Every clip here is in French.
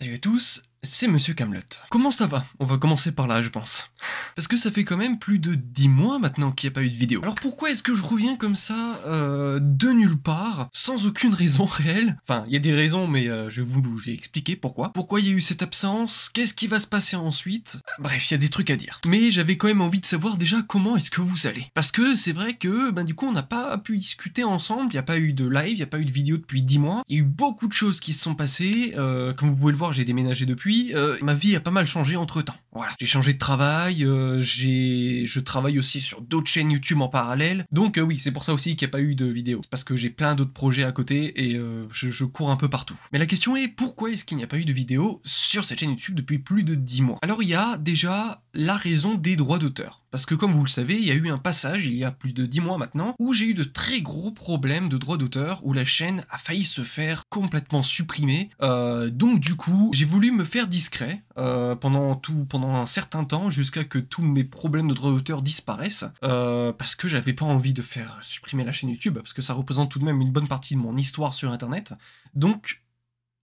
Salut à tous c'est Monsieur Camelot. Comment ça va On va commencer par là, je pense. Parce que ça fait quand même plus de 10 mois maintenant qu'il n'y a pas eu de vidéo. Alors pourquoi est-ce que je reviens comme ça euh, de nulle part, sans aucune raison réelle Enfin, il y a des raisons, mais euh, je vais vous expliquer pourquoi. Pourquoi il y a eu cette absence Qu'est-ce qui va se passer ensuite Bref, il y a des trucs à dire. Mais j'avais quand même envie de savoir déjà comment est-ce que vous allez. Parce que c'est vrai que, ben, du coup, on n'a pas pu discuter ensemble, il n'y a pas eu de live, il n'y a pas eu de vidéo depuis 10 mois. Il y a eu beaucoup de choses qui se sont passées. Euh, comme vous pouvez le voir, j'ai déménagé depuis euh, ma vie a pas mal changé entre temps j'ai changé de travail, euh, je travaille aussi sur d'autres chaînes YouTube en parallèle. Donc euh, oui, c'est pour ça aussi qu'il n'y a pas eu de vidéo. parce que j'ai plein d'autres projets à côté et euh, je, cours un peu partout. Mais la question est pourquoi est-ce qu'il n'y a pas eu de vidéo sur cette chaîne YouTube depuis plus de 10 mois Alors il y a déjà la raison des droits d'auteur. Parce que comme vous le savez, il y a eu un passage il y a plus de 10 mois maintenant où j'ai eu de très gros problèmes de droits d'auteur où la chaîne a failli se faire complètement supprimer. donc du coup, j'ai voulu me faire discret pendant tout pendant un certain temps jusqu'à que tous mes problèmes de droit d'auteur disparaissent euh, parce que j'avais pas envie de faire supprimer la chaîne YouTube parce que ça représente tout de même une bonne partie de mon histoire sur internet. Donc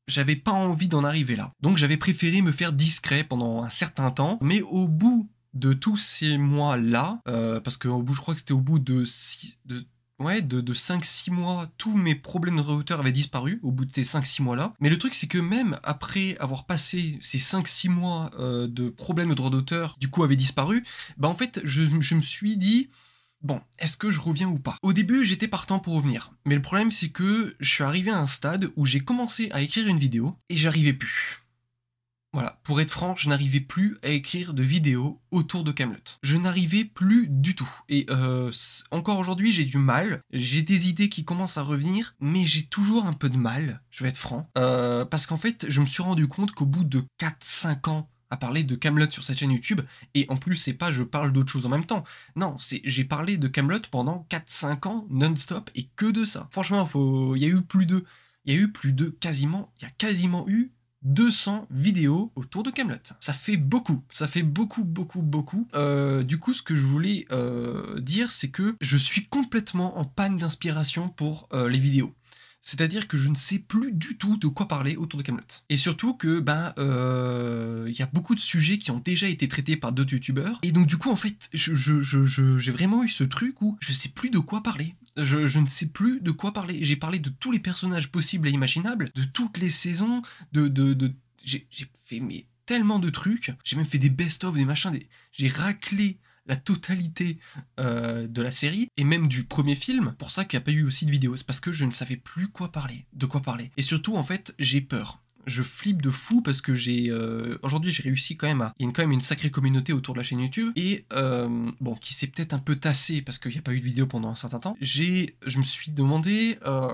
j'avais pas envie d'en arriver là. Donc j'avais préféré me faire discret pendant un certain temps, mais au bout de tous ces mois-là, euh, parce que bout, je crois que c'était au bout de, six, de ouais, de, de 5-6 mois, tous mes problèmes de d'auteur avaient disparu au bout de ces 5-6 mois-là. Mais le truc, c'est que même après avoir passé ces 5-6 mois euh, de problèmes de droit d'auteur, du coup, avaient disparu, bah en fait, je, je me suis dit... Bon, est-ce que je reviens ou pas Au début, j'étais partant pour revenir. Mais le problème, c'est que je suis arrivé à un stade où j'ai commencé à écrire une vidéo et j'arrivais plus. Voilà, pour être franc, je n'arrivais plus à écrire de vidéos autour de Camelot. Je n'arrivais plus du tout. Et euh, encore aujourd'hui, j'ai du mal. J'ai des idées qui commencent à revenir, mais j'ai toujours un peu de mal, je vais être franc. Euh, parce qu'en fait, je me suis rendu compte qu'au bout de 4-5 ans à parler de Camelot sur cette chaîne YouTube et en plus c'est pas je parle d'autre chose en même temps. Non, c'est j'ai parlé de Camelot pendant 4 5 ans non-stop et que de ça. Franchement, il y a eu plus de il y a eu plus de quasiment il y a quasiment eu 200 vidéos autour de Camelot. Ça fait beaucoup, ça fait beaucoup, beaucoup, beaucoup. Euh, du coup, ce que je voulais euh, dire, c'est que je suis complètement en panne d'inspiration pour euh, les vidéos. C'est-à-dire que je ne sais plus du tout de quoi parler autour de Camelot. Et surtout que ben il euh, y a beaucoup de sujets qui ont déjà été traités par d'autres youtubeurs. Et donc du coup en fait j'ai je, vraiment eu ce truc où je sais plus de quoi parler. Je, ne sais plus de quoi parler. J'ai parlé de tous les personnages possibles et imaginables, de toutes les saisons, de... de, J'ai fait tellement de trucs. J'ai même fait des best-of, des machins. J'ai raclé la totalité euh, de la série et même du premier film. Pour ça qu'il n'y a pas eu aussi de vidéos c'est parce que je ne savais plus quoi parler, de quoi parler. Et surtout, en fait, j'ai peur je flippe de fou parce que j'ai euh, aujourd'hui j'ai réussi quand même à il y a quand même une sacrée communauté autour de la chaîne YouTube et euh, bon qui s'est peut-être un peu tassée parce qu'il n'y a pas eu de vidéo pendant un certain temps j'ai je me suis demandé euh,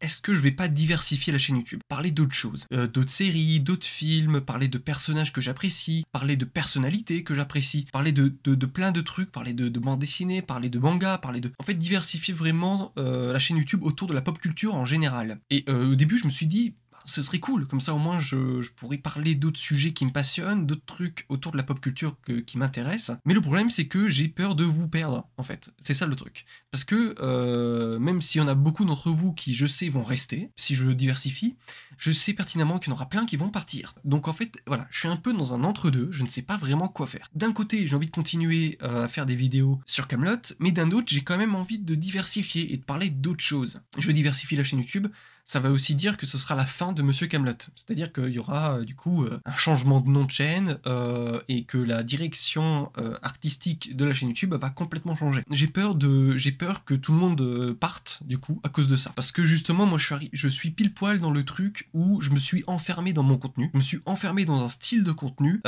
est-ce que je vais pas diversifier la chaîne YouTube Parler d'autres choses, d'autres séries, d'autres films, parler de personnages que j'apprécie, parler de personnalités que j'apprécie, parler de, de, plein de trucs, parler de, de bande dessinée, parler de manga, parler de... En fait, diversifier vraiment la chaîne YouTube autour de la pop culture en général. Et au début, je me suis dit, ce serait cool. Comme ça, au moins, je, pourrais parler d'autres sujets qui me passionnent, d'autres trucs autour de la pop culture qui m'intéressent. Mais le problème, c'est que j'ai peur de vous perdre, en fait. C'est ça le truc. Parce que euh, même s'il y en a beaucoup d'entre vous qui, je sais, vont rester, si je diversifie, je sais pertinemment qu'il y en aura plein qui vont partir. Donc, en fait, voilà, je suis un peu dans un entre-deux. Je ne sais pas vraiment quoi faire. D'un côté, j'ai envie de continuer euh, à faire des vidéos sur Camelot, mais d'un autre, j'ai quand même envie de diversifier et de parler d'autres choses. Je diversifie la chaîne YouTube ça va aussi dire que ce sera la fin de Monsieur Camelot. C'est-à-dire qu'il y aura euh, du coup euh, un changement de nom de chaîne euh, et que la direction artistique de la chaîne YouTube va complètement changer. J'ai peur de, j'ai peur que tout le monde parte du coup à cause de ça. Parce que justement, moi je suis, je suis pile poil dans le truc où je me suis enfermé dans mon contenu, je me suis enfermé dans un style de contenu.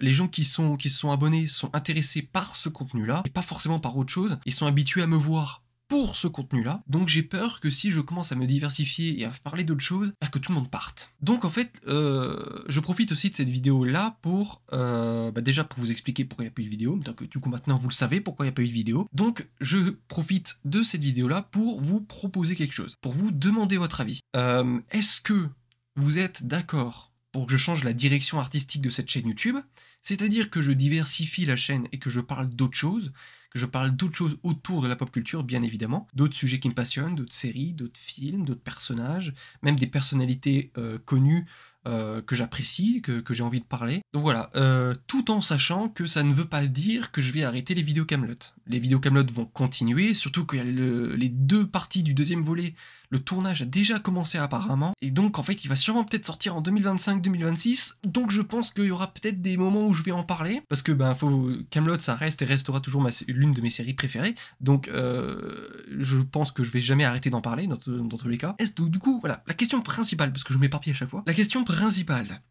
les gens qui sont qui sont abonnés sont intéressés par ce contenu-là et pas forcément par autre chose. Ils sont habitués à me voir pour ce contenu-là. Donc j'ai peur que si je commence à me diversifier et à parler d'autres choses, bah, que tout le monde parte. Donc en fait, euh, je profite aussi de cette vidéo-là pour euh, bah, déjà pour vous expliquer pourquoi il n'y a pas eu de vidéo, tant que du coup maintenant vous le savez pourquoi il n'y a pas eu de vidéo. Donc je profite de cette vidéo-là pour vous proposer quelque chose, pour vous demander votre avis. Euh, est-ce que vous êtes d'accord pour que je change la direction artistique de cette chaîne YouTube. C'est-à-dire que je diversifie la chaîne et que je parle d'autres choses, que je parle d'autres choses autour de la pop culture, bien évidemment, d'autres sujets qui me passionnent, d'autres séries, d'autres films, d'autres personnages, même des personnalités euh, connues euh, que j'apprécie, que, que j'ai envie de parler. Donc voilà, euh, tout en sachant que ça ne veut pas dire que je vais arrêter les vidéos Camelot. Les vidéos Camelot vont continuer, surtout que les deux parties du deuxième volet, le tournage a déjà commencé apparemment, et donc en fait il va sûrement peut-être sortir en 2025-2026, donc je pense qu'il y aura peut-être des moments où je vais en parler, parce que ben faut Camelot ça reste et restera toujours l'une de mes séries préférées, donc euh, je pense que je vais jamais arrêter d'en parler dans, tous les cas. du coup voilà, la question principale, parce que je m'éparpille à chaque fois, la question principale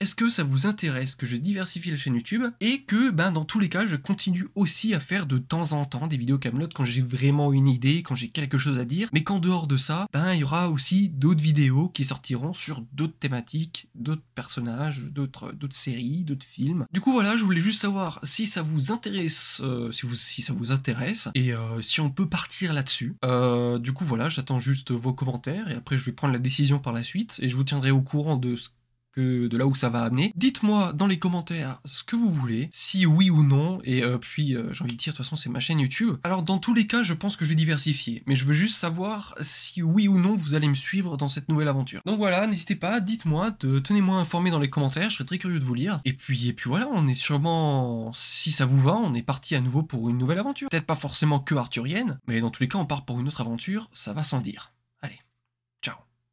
est-ce que ça vous intéresse que je diversifie la chaîne YouTube et que ben dans tous les cas je continue aussi à faire de temps en temps des vidéos Camelot quand j'ai vraiment une idée, quand j'ai quelque chose à dire, mais qu'en dehors de ça, ben il y aura aussi d'autres vidéos qui sortiront sur d'autres thématiques, d'autres personnages, d'autres d'autres séries, d'autres films. Du coup voilà, je voulais juste savoir si ça vous intéresse, euh, si vous si ça vous intéresse et euh, si on peut partir là-dessus. Euh, du coup voilà, j'attends juste vos commentaires et après je vais prendre la décision par la suite et je vous tiendrai au courant de ce que de là où ça va amener. Dites-moi dans les commentaires ce que vous voulez, si oui ou non, et euh, puis euh, j'ai envie de dire, de toute façon c'est ma chaîne YouTube. Alors dans tous les cas, je pense que je vais diversifier, mais je veux juste savoir si oui ou non vous allez me suivre dans cette nouvelle aventure. Donc voilà, n'hésitez pas, dites-moi, tenez-moi informé dans les commentaires, je serais très curieux de vous lire. Et puis, et puis voilà, on est sûrement, si ça vous va, on est parti à nouveau pour une nouvelle aventure. Peut-être pas forcément que arthurienne, mais dans tous les cas on part pour une autre aventure, ça va sans dire.